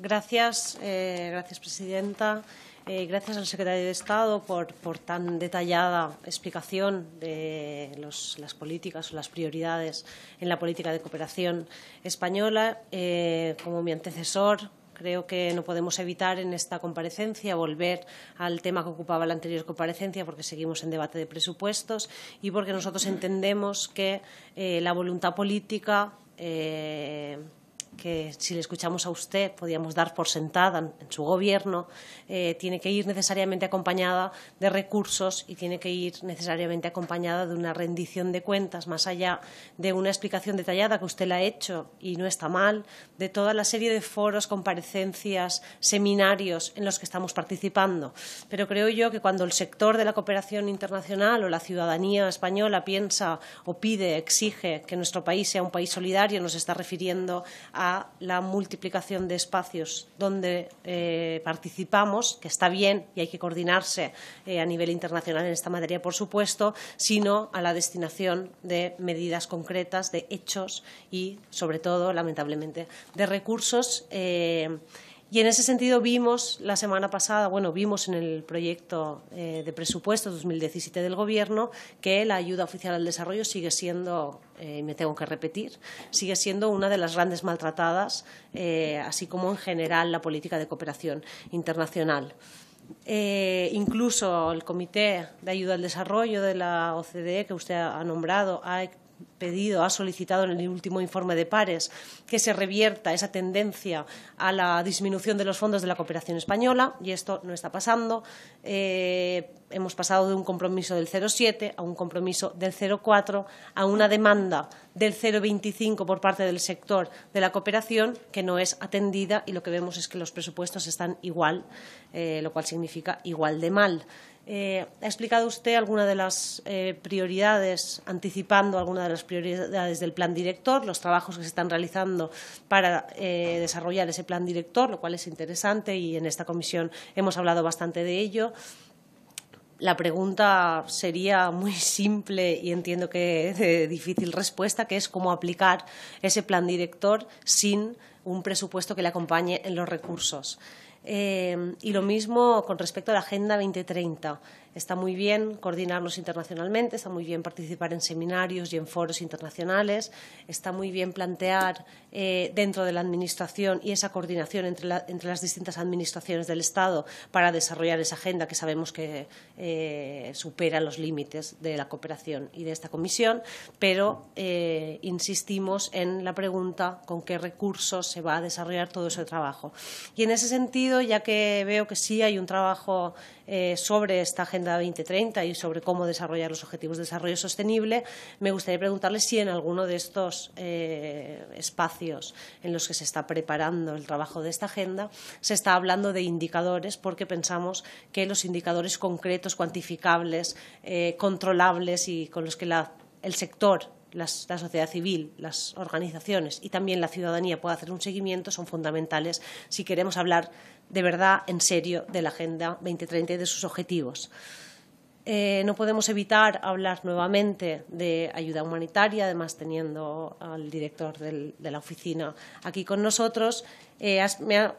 Eh, gracias, presidenta. Eh, gracias al secretario de Estado por, por tan detallada explicación de las políticas o las prioridades en la política de cooperación española. Eh, como mi antecesor, creo que no podemos evitar en esta comparecencia volver al tema que ocupaba la anterior comparecencia porque seguimos en debate de presupuestos y porque nosotros entendemos que la voluntad política que si le escuchamos a usted podíamos dar por sentada en su gobierno, eh, tiene que ir necesariamente acompañada de recursos y tiene que ir necesariamente acompañada de una rendición de cuentas, más allá de una explicación detallada que usted la ha hecho y no está mal, de toda la serie de foros, comparecencias, seminarios en los que estamos participando. Pero creo yo que cuando el sector de la cooperación internacional o la ciudadanía española piensa o pide, exige que nuestro país sea un país solidario, nos está refiriendo a la multiplicación de espacios donde eh, participamos, que está bien y hay que coordinarse eh, a nivel internacional en esta materia, por supuesto, sino a la destinación de medidas concretas, de hechos y, sobre todo, lamentablemente, de recursos. Eh, y en ese sentido vimos la semana pasada, bueno, vimos en el proyecto eh, de presupuesto 2017 del Gobierno que la ayuda oficial al desarrollo sigue siendo, eh, y me tengo que repetir, sigue siendo una de las grandes maltratadas, eh, así como en general la política de cooperación internacional. incluso el Comité de Ayuda al Desarrollo de la OCDE, que usted ha nombrado, ha pedido, ha solicitado en el último informe de pares que se revierta esa tendencia a la disminución de los fondos de la cooperación española y esto no está pasando. Eh, hemos pasado de un compromiso del 0,7 a un compromiso del 0,4 a una demanda del 0,25 por parte del sector de la cooperación que no es atendida y lo que vemos es que los presupuestos están igual, eh, lo cual significa igual de mal. Eh, ha explicado usted alguna de las eh, prioridades, anticipando algunas de las prioridades del plan director, los trabajos que se están realizando para eh, desarrollar ese plan director, lo cual es interesante y en esta comisión hemos hablado bastante de ello. La pregunta sería muy simple y entiendo que de difícil respuesta, que es cómo aplicar ese plan director sin un presupuesto que le acompañe en los recursos. Eh, y lo mismo con respecto a la Agenda 2030. Está muy bien coordinarnos internacionalmente, está muy bien participar en seminarios y en foros internacionales, está muy bien plantear eh, dentro de la Administración y esa coordinación entre, las distintas administraciones del Estado para desarrollar esa agenda que sabemos que eh, supera los límites de la cooperación y de esta comisión, pero eh, insistimos en la pregunta con qué recursos se va a desarrollar todo ese trabajo. Y en ese sentido, ya que veo que sí hay un trabajo eh, sobre esta Agenda 2030 y sobre cómo desarrollar los Objetivos de Desarrollo Sostenible, me gustaría preguntarle si en alguno de estos eh, espacios en los que se está preparando el trabajo de esta agenda se está hablando de indicadores, porque pensamos que los indicadores concretos, cuantificables, eh, controlables y con los que el sector la sociedad civil, las organizaciones y también la ciudadanía pueda hacer un seguimiento son fundamentales si queremos hablar de verdad, en serio, de la Agenda 2030 y de sus objetivos. Eh, no podemos evitar hablar nuevamente de ayuda humanitaria, además teniendo al director de la oficina aquí con nosotros. Eh, me ha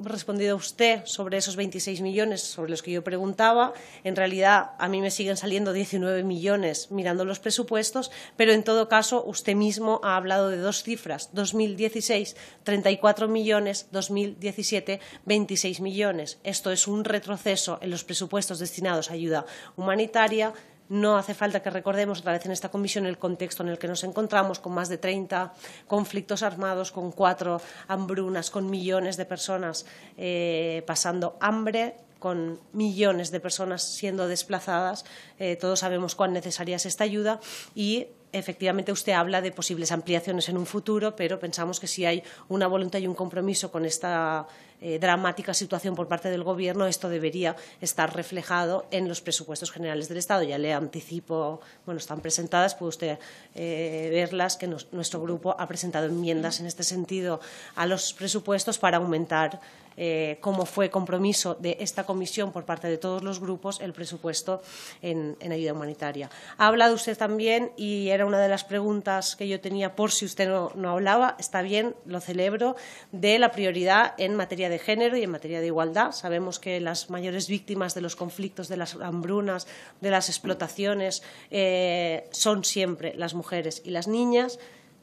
respondido usted sobre esos 26 millones sobre los que yo preguntaba. En realidad, a mí me siguen saliendo 19 millones mirando los presupuestos, pero en todo caso, usted mismo ha hablado de dos cifras: 2016, 34 millones, 2017, 26 millones. Esto es un retroceso en los presupuestos destinados a ayuda humanitaria, no hace falta que recordemos otra vez en esta comisión el contexto en el que nos encontramos, con más de 30 conflictos armados, con cuatro hambrunas, con millones de personas eh, pasando hambre, con millones de personas siendo desplazadas. Eh, todos sabemos cuán necesaria es esta ayuda y efectivamente usted habla de posibles ampliaciones en un futuro, pero pensamos que si hay una voluntad y un compromiso con esta eh, dramática situación por parte del Gobierno, esto debería estar reflejado en los presupuestos generales del Estado. Ya le anticipo, bueno, están presentadas, puede usted eh, verlas, que nuestro grupo ha presentado enmiendas en este sentido a los presupuestos para aumentar, eh, como fue compromiso de esta comisión por parte de todos los grupos, el presupuesto en, ayuda humanitaria. Ha hablado usted también, y era una de las preguntas que yo tenía por si usted no, no hablaba, está bien, lo celebro, de la prioridad en materia de género y en materia de igualdad. Sabemos que las mayores víctimas de los conflictos, de las hambrunas, de las explotaciones, eh, son siempre las mujeres y las niñas.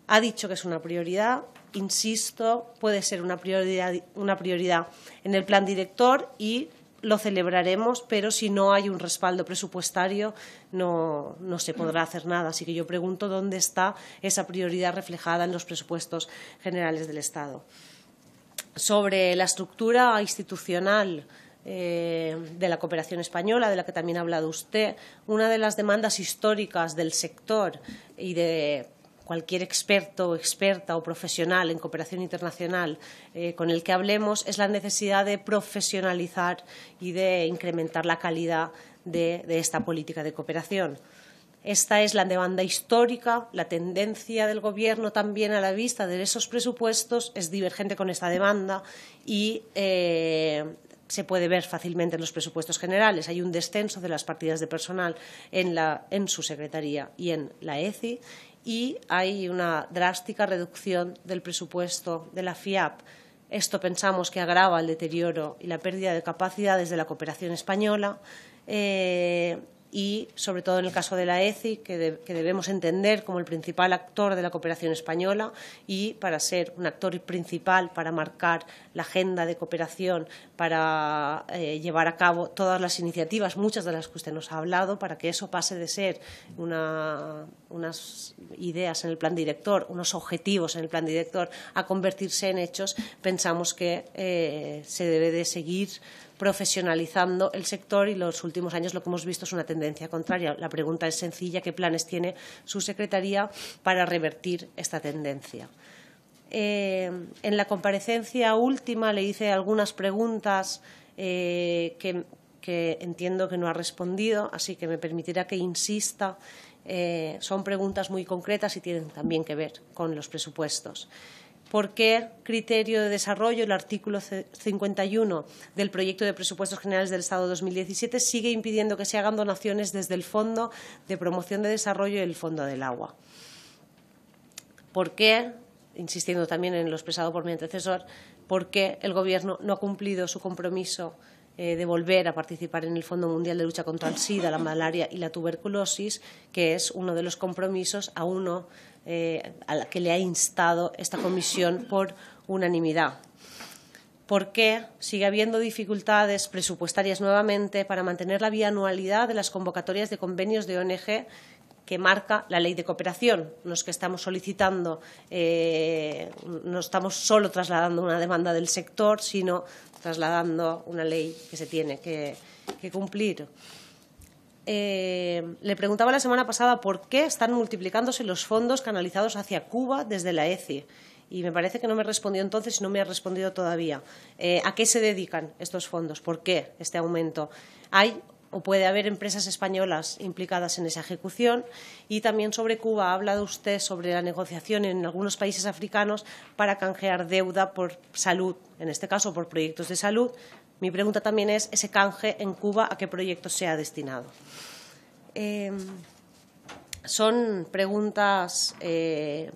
Ha dicho que es una prioridad, insisto, puede ser una prioridad, en el plan director y lo celebraremos, pero si no hay un respaldo presupuestario no, no, se podrá hacer nada. Así que yo pregunto dónde está esa prioridad reflejada en los presupuestos generales del Estado sobre la estructura institucional eh, de la cooperación española, de la que también ha hablado usted, una de las demandas históricas del sector y de cualquier experto, experta o profesional en cooperación internacional eh, con el que hablemos es la necesidad de profesionalizar y de incrementar la calidad de esta política de cooperación. Esta es la demanda histórica, la tendencia del Gobierno también a la vista de esos presupuestos es divergente con esta demanda y eh, se puede ver fácilmente en los presupuestos generales. Hay un descenso de las partidas de personal en, su secretaría y en la ECI y hay una drástica reducción del presupuesto de la FIAP. Esto pensamos que agrava el deterioro y la pérdida de capacidades de la cooperación española. Eh, y, sobre todo en el caso de la ECI, que, debemos entender como el principal actor de la cooperación española y para ser un actor principal, para marcar la agenda de cooperación, para eh, llevar a cabo todas las iniciativas, muchas de las que usted nos ha hablado, para que eso pase de ser unas ideas en el plan director, unos objetivos en el plan director, a convertirse en hechos, pensamos que eh, se debe de seguir profesionalizando el sector y los últimos años lo que hemos visto es una tendencia contraria. La pregunta es sencilla, ¿qué planes tiene su Secretaría para revertir esta tendencia? Eh, en la comparecencia última le hice algunas preguntas eh, que, entiendo que no ha respondido, así que me permitirá que insista. Eh, son preguntas muy concretas y tienen también que ver con los presupuestos por qué criterio de desarrollo el artículo 51 del proyecto de presupuestos generales del Estado 2017 sigue impidiendo que se hagan donaciones desde el Fondo de Promoción de Desarrollo y el Fondo del Agua. ¿Por qué, insistiendo también en lo expresado por mi antecesor, por qué el Gobierno no ha cumplido su compromiso eh, de volver a participar en el Fondo Mundial de Lucha contra el SIDA, la malaria y la tuberculosis, que es uno de los compromisos a uno eh, a que le ha instado esta comisión por unanimidad. ¿Por qué sigue habiendo dificultades presupuestarias nuevamente para mantener la bianualidad de las convocatorias de convenios de ONG que marca la ley de cooperación. No es que estamos solicitando, eh, no estamos solo trasladando una demanda del sector, sino trasladando una ley que se tiene que, cumplir. Eh, le preguntaba la semana pasada por qué están multiplicándose los fondos canalizados hacia Cuba desde la ECI y me parece que no me respondió entonces y no me ha respondido todavía. Eh, ¿A qué se dedican estos fondos? ¿Por qué este aumento? Hay o puede haber empresas españolas implicadas en esa ejecución. Y también sobre Cuba ha hablado usted sobre la negociación en algunos países africanos para canjear deuda por salud, en este caso por proyectos de salud. Mi pregunta también es ese canje en Cuba a qué proyectos se ha destinado. Em, son preguntas eh,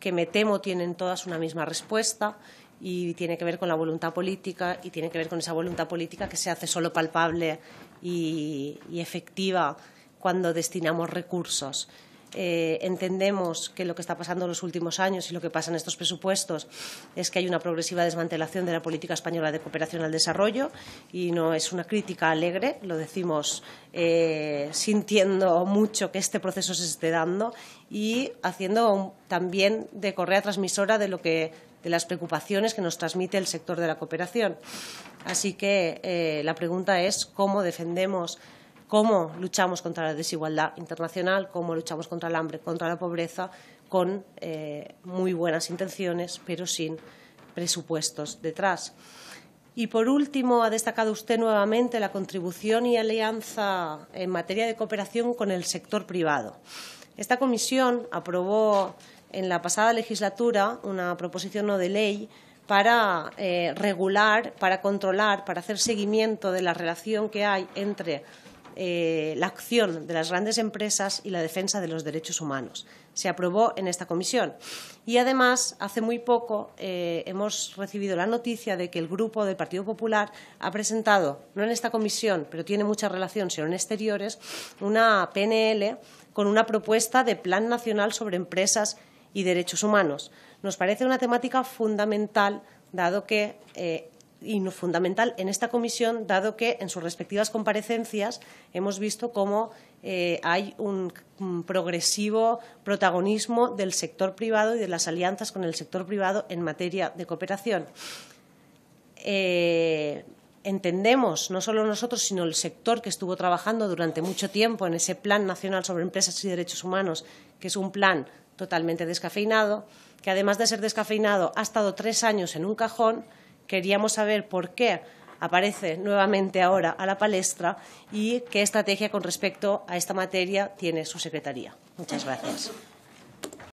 que me temo tienen todas una misma respuesta y tiene que ver con la voluntad política y tiene que ver con esa voluntad política que se hace solo palpable y, efectiva cuando destinamos recursos. Eh, entendemos que lo que está pasando en los últimos años y lo que pasa en estos presupuestos es que hay una progresiva desmantelación de la política española de cooperación al desarrollo y no es una crítica alegre, lo decimos eh, sintiendo mucho que este proceso se esté dando y haciendo también de correa transmisora de lo que de las preocupaciones que nos transmite el sector de la cooperación. Así que eh, la pregunta es cómo defendemos, cómo luchamos contra la desigualdad internacional, cómo luchamos contra el hambre, contra la pobreza, con eh, muy buenas intenciones, pero sin presupuestos detrás. Y por último, ha destacado usted nuevamente la contribución y alianza en materia de cooperación con el sector privado. Esta comisión aprobó en la pasada legislatura una proposición no de ley para eh, regular, para controlar, para hacer seguimiento de la relación que hay entre eh, la acción de las grandes empresas y la defensa de los derechos humanos. Se aprobó en esta comisión. Y además, hace muy poco eh, hemos recibido la noticia de que el grupo del Partido Popular ha presentado, no en esta comisión, pero tiene mucha relación, sino en exteriores, una PNL con una propuesta de Plan Nacional sobre Empresas y derechos humanos. Nos parece una temática fundamental, dado que eh, y fundamental en esta comisión, dado que en sus respectivas comparecencias hemos visto cómo eh, hay un, progresivo protagonismo del sector privado y de las alianzas con el sector privado en materia de cooperación. Eh, entendemos, no solo nosotros, sino el sector que estuvo trabajando durante mucho tiempo en ese Plan Nacional sobre Empresas y Derechos Humanos, que es un plan totalmente descafeinado, que además de ser descafeinado ha estado tres años en un cajón. Queríamos saber por qué aparece nuevamente ahora a la palestra y qué estrategia con respecto a esta materia tiene su secretaría. Muchas gracias.